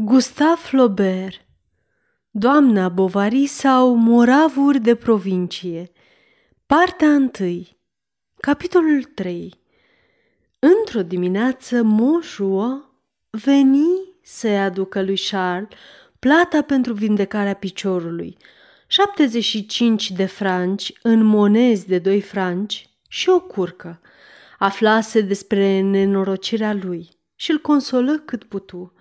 Gustav Flaubert Doamna Bovary sau Moravuri de provincie Partea 1 Capitolul 3 Într-o dimineață, moșua veni să-i aducă lui Charles plata pentru vindecarea piciorului, 75 de franci în monezi de 2 franci și o curcă. Aflase despre nenorocirea lui și îl consolă cât putu.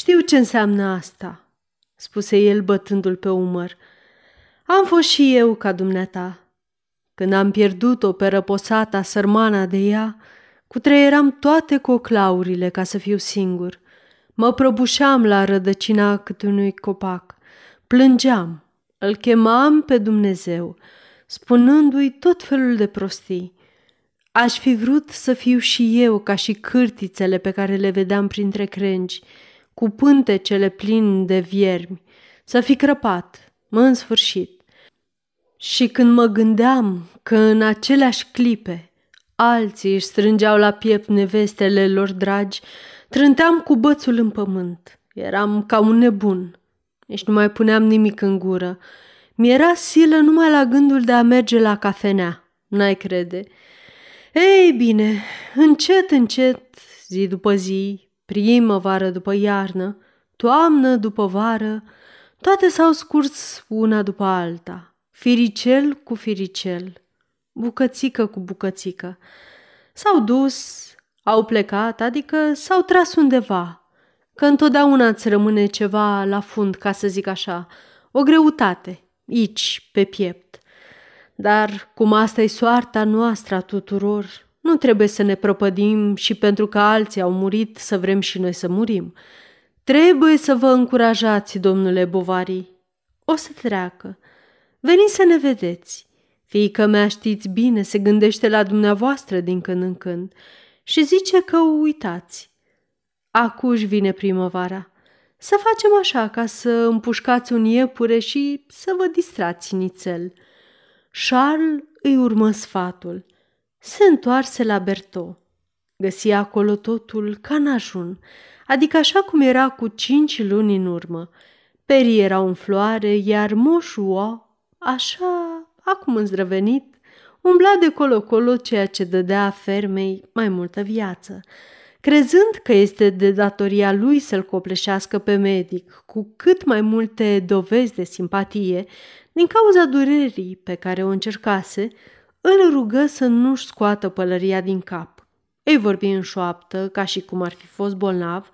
Știu ce înseamnă asta, spuse el bătându-l pe umăr. Am fost și eu ca dumneata. Când am pierdut-o pe răposata sărmana de ea, cu eram toate coclaurile ca să fiu singur. Mă prăbușeam la rădăcina cât unui copac. Plângeam, îl chemam pe Dumnezeu, spunându-i tot felul de prostii. Aș fi vrut să fiu și eu ca și cârtițele pe care le vedeam printre crengi, cu pântecele plin de viermi, să fi crăpat, mă în sfârșit. Și când mă gândeam că în aceleași clipe alții își strângeau la piept nevestele lor dragi, trânteam cu bățul în pământ. Eram ca un nebun. Nici nu mai puneam nimic în gură. Mi-era silă numai la gândul de a merge la cafenea. N-ai crede. Ei bine, încet, încet, zi după zi, primăvară după iarnă, toamnă după vară, toate s-au scurs una după alta, firicel cu firicel, bucățică cu bucățică. S-au dus, au plecat, adică s-au tras undeva, că întotdeauna îți rămâne ceva la fund, ca să zic așa, o greutate, aici, pe piept. Dar cum asta e soarta noastră a tuturor, nu trebuie să ne propădim și pentru că alții au murit să vrem și noi să murim. Trebuie să vă încurajați, domnule Bovary. O să treacă. Veniți să ne vedeți. Fiica mea știți bine, se gândește la dumneavoastră din când în când și zice că o uitați. Acuși vine primăvara. Să facem așa ca să împușcați un iepure și să vă distrați nițel. Charles îi urmă sfatul – se întoarse la Berto. Găsi acolo totul ca în ajun, adică așa cum era cu cinci luni în urmă. Perii erau în floare, iar moșua, așa acum îndrăvenit, umbla de colo-colo ceea ce dădea fermei mai multă viață. Crezând că este de datoria lui să-l copleșească pe medic cu cât mai multe dovezi de simpatie, din cauza durerii pe care o încercase, îl rugă să nu-și scoată pălăria din cap. Ei vorbi în șoaptă, ca și cum ar fi fost bolnav,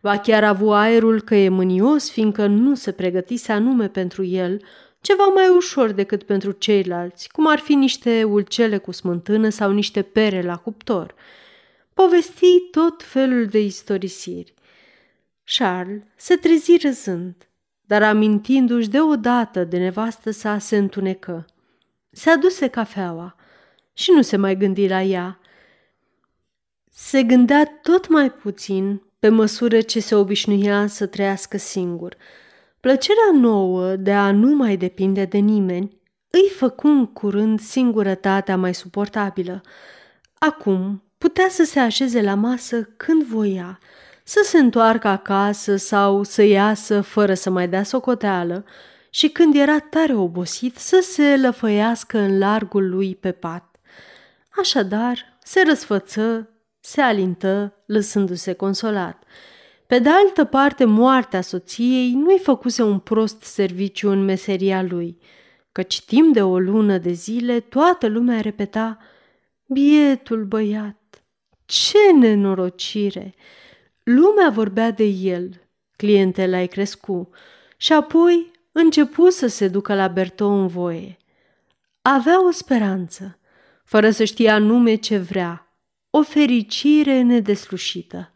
va chiar avu aerul că e mânios, fiindcă nu se pregătise anume pentru el, ceva mai ușor decât pentru ceilalți, cum ar fi niște ulcele cu smântână sau niște pere la cuptor. Povesti tot felul de istorisiri. Charles se trezi răzând, dar amintindu-și deodată de nevastă sa se întunecă. Se aduse cafeaua și nu se mai gândi la ea. Se gândea tot mai puțin pe măsură ce se obișnuia să trăiască singur. Plăcerea nouă de a nu mai depinde de nimeni îi făcu în curând singurătatea mai suportabilă. Acum putea să se așeze la masă când voia, să se întoarcă acasă sau să iasă fără să mai dea socoteală și când era tare obosit să se lăfăiască în largul lui pe pat. Așadar, se răsfăță, se alintă, lăsându-se consolat. Pe de altă parte, moartea soției nu-i făcuse un prost serviciu în meseria lui, căci timp de o lună de zile toată lumea repeta Bietul băiat, ce nenorocire! Lumea vorbea de el, clientela ai crescu, și apoi începu să se ducă la Bertou în voie. Avea o speranță, fără să știa nume ce vrea, o fericire nedeslușită.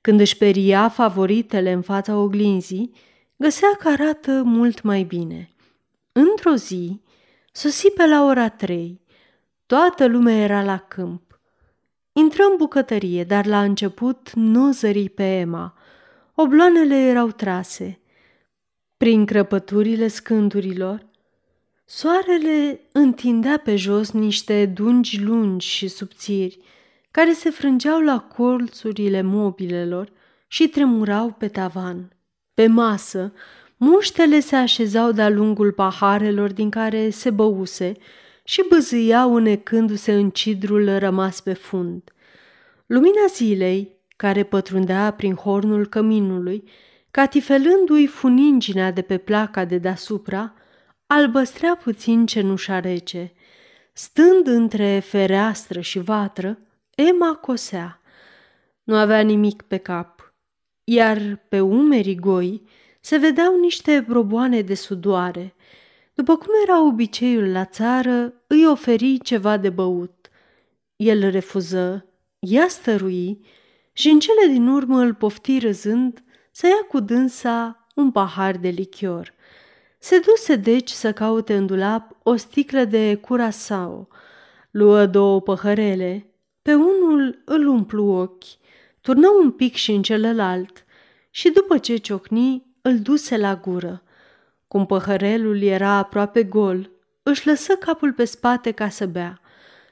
Când își peria favoritele în fața oglinzii, găsea că arată mult mai bine. Într-o zi, sosi pe la ora trei. Toată lumea era la câmp. Intră în bucătărie, dar la început nu zări pe Emma. Obloanele erau trase – prin crăpăturile scândurilor, soarele întindea pe jos niște dungi lungi și subțiri, care se frângeau la colțurile mobilelor și tremurau pe tavan. Pe masă, muștele se așezau de-a lungul paharelor din care se băuse și băzâiau unecându-se în cidrul rămas pe fund. Lumina zilei, care pătrundea prin hornul căminului, catifelându-i funinginea de pe placa de deasupra, albăstrea puțin cenușa rece. Stând între fereastră și vatră, Emma cosea. Nu avea nimic pe cap, iar pe umerii goi se vedeau niște broboane de sudoare. După cum era obiceiul la țară, îi oferi ceva de băut. El refuză, ea stărui și în cele din urmă îl pofti râzând să ia cu dânsa un pahar de lichior. Se duse deci să caute în dulap o sticlă de curasau. Luă două păhărele, pe unul îl umplu ochi, turnă un pic și în celălalt și după ce ciocni, îl duse la gură. Cum păhărelul era aproape gol, își lăsă capul pe spate ca să bea.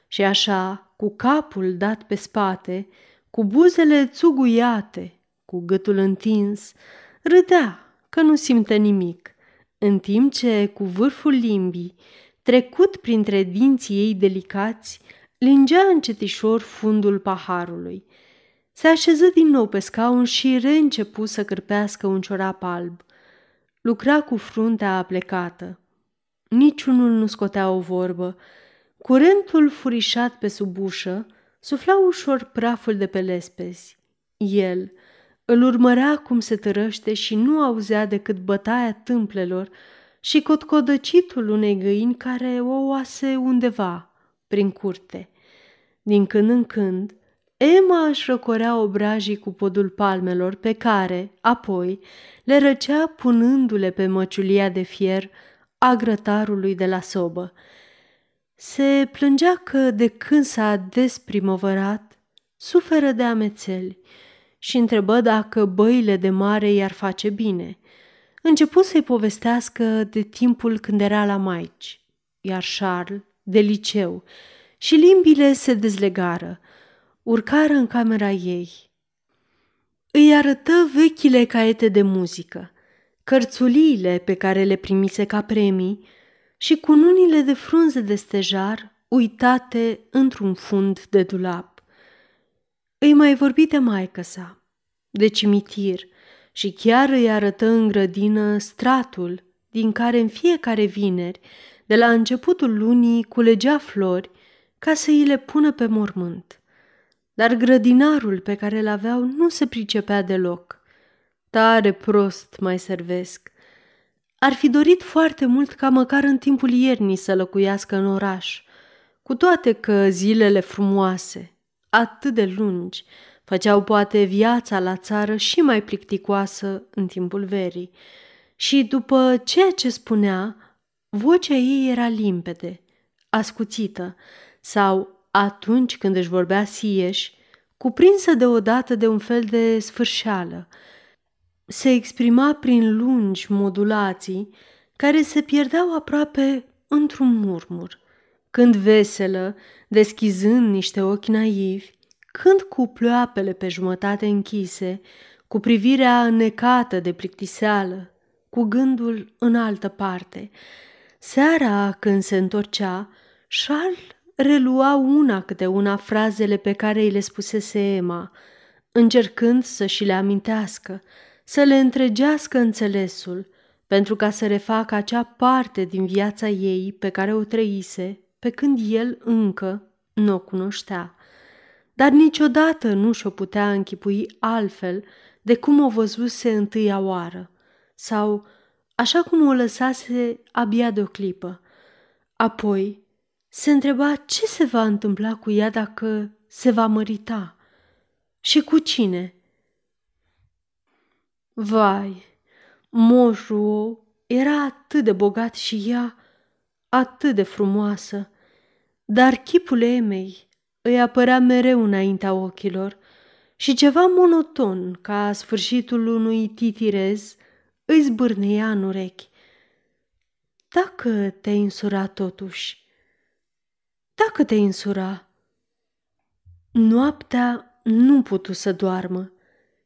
Și așa, cu capul dat pe spate, cu buzele țuguiate cu gâtul întins, râdea că nu simte nimic, în timp ce, cu vârful limbii, trecut printre dinții ei delicați, lingea încetișor fundul paharului. Se așeză din nou pe scaun și reîncepu să cârpească un ciorap alb. Lucra cu fruntea aplecată. Niciunul nu scotea o vorbă. Curentul furișat pe sub ușă sufla ușor praful de pe lespezi. El, îl urmărea cum se târăște și nu auzea decât bătaia tâmplelor și cotcodăcitul unei găini care o oase undeva, prin curte. Din când în când, Emma își răcorea obrajii cu podul palmelor pe care, apoi, le răcea punându-le pe măciulia de fier a grătarului de la sobă. Se plângea că, de când s-a desprimovărat, suferă de amețeli și întrebă dacă băile de mare i-ar face bine. Începu să-i povestească de timpul când era la maici, iar Charles de liceu, și limbile se dezlegară. Urcară în camera ei. Îi arătă vechile caiete de muzică, cărțuliile pe care le primise ca premii și cununile de frunze de stejar uitate într-un fund de dulap. Îi mai vorbi de maică sa, de cimitir, și chiar îi arătă în grădină stratul din care în fiecare vineri, de la începutul lunii, culegea flori ca să îi le pună pe mormânt. Dar grădinarul pe care îl aveau nu se pricepea deloc. Tare prost mai servesc. Ar fi dorit foarte mult ca măcar în timpul iernii să locuiască în oraș, cu toate că zilele frumoase atât de lungi făceau poate viața la țară și mai plicticoasă în timpul verii. Și după ceea ce spunea, vocea ei era limpede, ascuțită, sau atunci când își vorbea sieși, cuprinsă deodată de un fel de sfârșeală. Se exprima prin lungi modulații care se pierdeau aproape într-un murmur când veselă, deschizând niște ochi naivi, când cu ploapele pe jumătate închise, cu privirea necată de plictiseală, cu gândul în altă parte. Seara, când se întorcea, Charles relua una câte una frazele pe care îi le spusese Emma, încercând să și le amintească, să le întregească înțelesul, pentru ca să refacă acea parte din viața ei pe care o trăise pe când el încă nu o cunoștea. Dar niciodată nu și-o putea închipui altfel de cum o văzuse întâia oară sau așa cum o lăsase abia de o clipă. Apoi se întreba ce se va întâmpla cu ea dacă se va mărita și cu cine. Vai, moșul era atât de bogat și ea atât de frumoasă dar chipul Emei îi apărea mereu înaintea ochilor și ceva monoton ca sfârșitul unui titirez îi zbârnea în urechi. Dacă te insura totuși, dacă te insura... Noaptea nu putu să doarmă.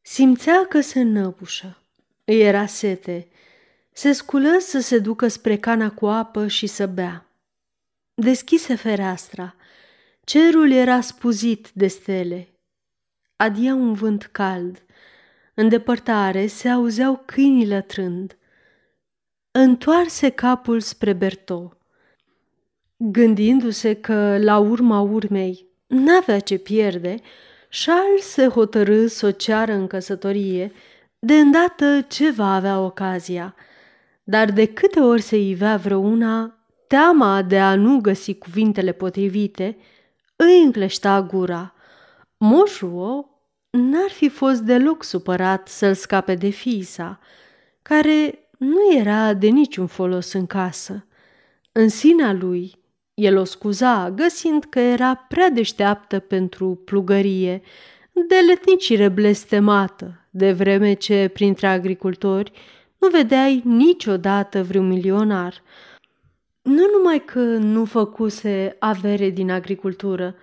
Simțea că se năbușă. Îi era sete. Se sculă să se ducă spre cana cu apă și să bea. Deschise fereastra. Cerul era spuzit de stele. Adia un vânt cald. În depărtare se auzeau câinii lătrând. Întoarse capul spre Berto, gândindu-se că, la urma urmei, n-avea ce pierde, Charles se hotărâ să o ceară în căsătorie, de îndată ce va avea ocazia. Dar de câte ori se ivea vreuna, Teama de a nu găsi cuvintele potrivite îi încleșta gura. Moșuo n-ar fi fost deloc supărat să-l scape de fisa, care nu era de niciun folos în casă. În sinea lui, el o scuza, găsind că era prea deșteaptă pentru plugărie, de letnicire blestemată, de vreme ce, printre agricultori, nu vedeai niciodată vreun milionar – nu numai că nu făcuse avere din agricultură,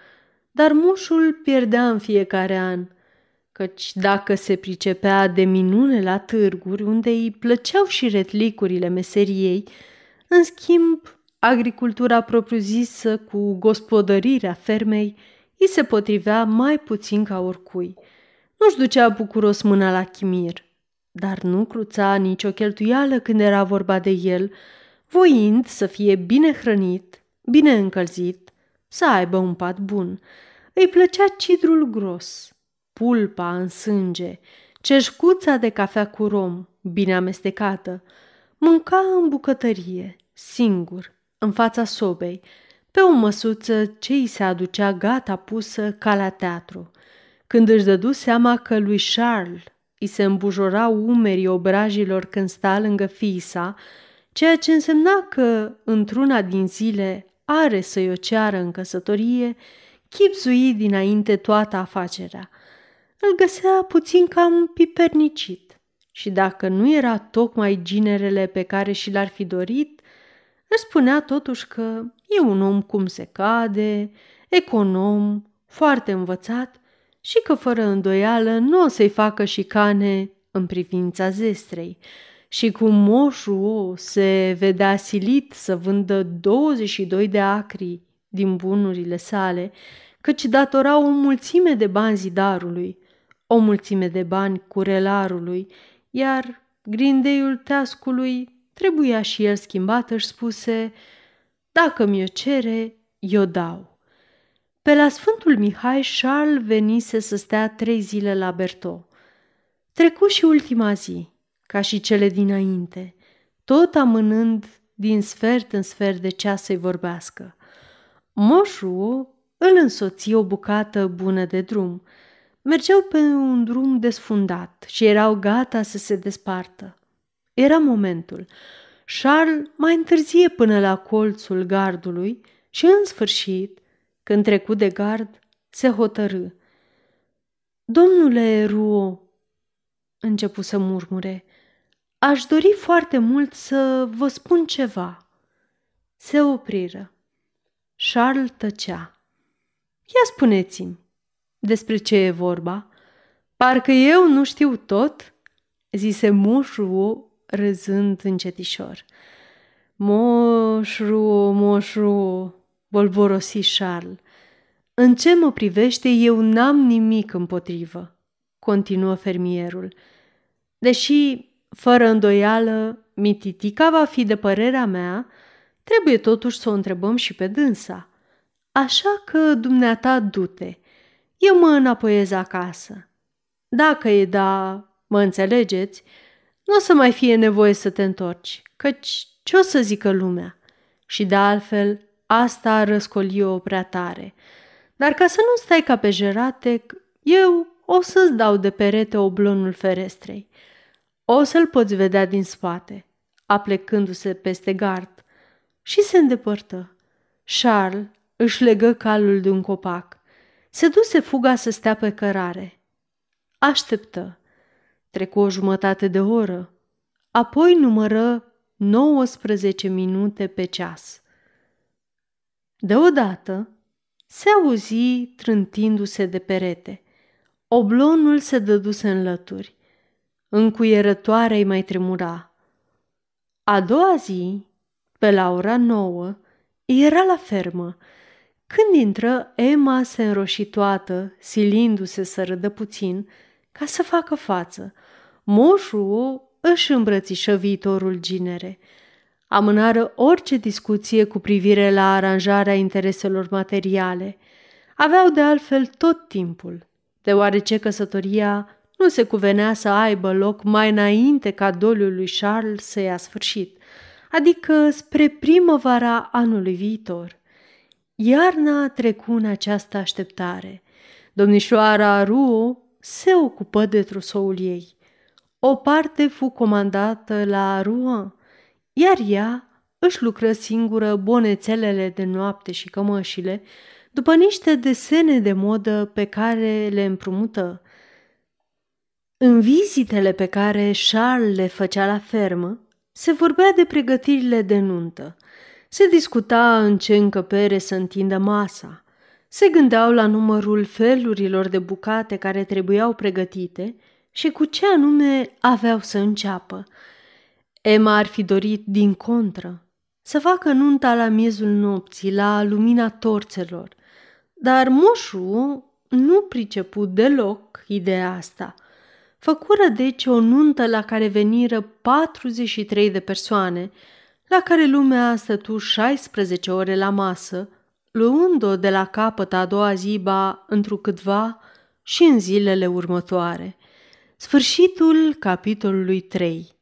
dar moșul pierdea în fiecare an, căci dacă se pricepea de minune la târguri unde îi plăceau și retlicurile meseriei, în schimb, agricultura propriu-zisă cu gospodărirea fermei îi se potrivea mai puțin ca oricui. Nu-și ducea bucuros mâna la chimir, dar nu cruța nicio cheltuială când era vorba de el – voind să fie bine hrănit, bine încălzit, să aibă un pat bun. Îi plăcea cidrul gros, pulpa în sânge, ceșcuța de cafea cu rom, bine amestecată. Mânca în bucătărie, singur, în fața sobei, pe o măsuță ce îi se aducea gata pusă ca la teatru. Când își dădu seama că lui Charles îi se îmbujorau umerii obrajilor când sta lângă fiisa, ceea ce însemna că, într-una din zile, are să-i o ceară în căsătorie, chipzui dinainte toată afacerea. Îl găsea puțin cam pipernicit și dacă nu era tocmai ginerele pe care și l-ar fi dorit, își spunea totuși că e un om cum se cade, econom, foarte învățat și că fără îndoială nu o să-i facă și cane în privința zestrei – și cu moșul se vedea silit să vândă 22 de acri din bunurile sale, căci datora o mulțime de bani zidarului, o mulțime de bani curelarului, iar grindeiul teascului trebuia și el schimbat, își spuse, dacă mi-o cere, eu dau. Pe la Sfântul Mihai, Charles venise să stea trei zile la Berto. Trecu și ultima zi – ca și cele dinainte, tot amânând din sfert în sfert de cea să-i vorbească. Moșu îl însoți o bucată bună de drum. Mergeau pe un drum desfundat și erau gata să se despartă. Era momentul. Charles mai întârzie până la colțul gardului și, în sfârșit, când trecut de gard, se hotărâ. Domnule Ruo, începu să murmure, Aș dori foarte mult să vă spun ceva. Se opriră. Charles tăcea. Ia spuneți-mi, despre ce e vorba? Parcă eu nu știu tot, zise moșru râzând încetișor. Moșru, moșru, bolborosi Charles. În ce mă privește, eu n-am nimic împotrivă, continuă fermierul. Deși fără îndoială, Mititica va fi de părerea mea, trebuie totuși să o întrebăm și pe dânsa. Așa că, dumneata, du-te. Eu mă înapoiez acasă. Dacă e da, mă înțelegeți, nu o să mai fie nevoie să te întorci, căci ce o să zică lumea? Și de altfel, asta ar răscoli-o prea tare. Dar ca să nu stai ca pe jeratec, eu o să-ți dau de perete oblonul ferestrei – o să-l poți vedea din spate, aplecându-se peste gard. Și se îndepărtă. Charles își legă calul de un copac. Se duse fuga să stea pe cărare. Așteptă. Trecu o jumătate de oră. Apoi numără 19 minute pe ceas. Deodată se auzi trântindu-se de perete. Oblonul se dăduse în lături încuierătoare îi mai tremura. A doua zi, pe la ora nouă, era la fermă. Când intră, Emma se înroși toată, silindu-se să rădă puțin, ca să facă față. moșul își îmbrățișă viitorul ginere. Amânară orice discuție cu privire la aranjarea intereselor materiale. Aveau de altfel tot timpul, deoarece căsătoria nu se cuvenea să aibă loc mai înainte ca doliul lui Charles să ia sfârșit, adică spre primăvara anului viitor. Iarna a trecut în această așteptare. Domnișoara Ruo se ocupă de trusoul ei. O parte fu comandată la Rua, iar ea își lucră singură bonețelele de noapte și cămășile, după niște desene de modă pe care le împrumută. În vizitele pe care Charles le făcea la fermă, se vorbea de pregătirile de nuntă. Se discuta în ce încăpere să întindă masa. Se gândeau la numărul felurilor de bucate care trebuiau pregătite și cu ce anume aveau să înceapă. Emma ar fi dorit din contră să facă nunta la miezul nopții, la lumina torțelor, dar moșu nu pricepu deloc ideea asta – Făcură deci o nuntă la care veniră 43 de persoane, la care lumea stătu 16 ore la masă, luând-o de la capăt a doua zi, ba câtva și în zilele următoare. Sfârșitul capitolului 3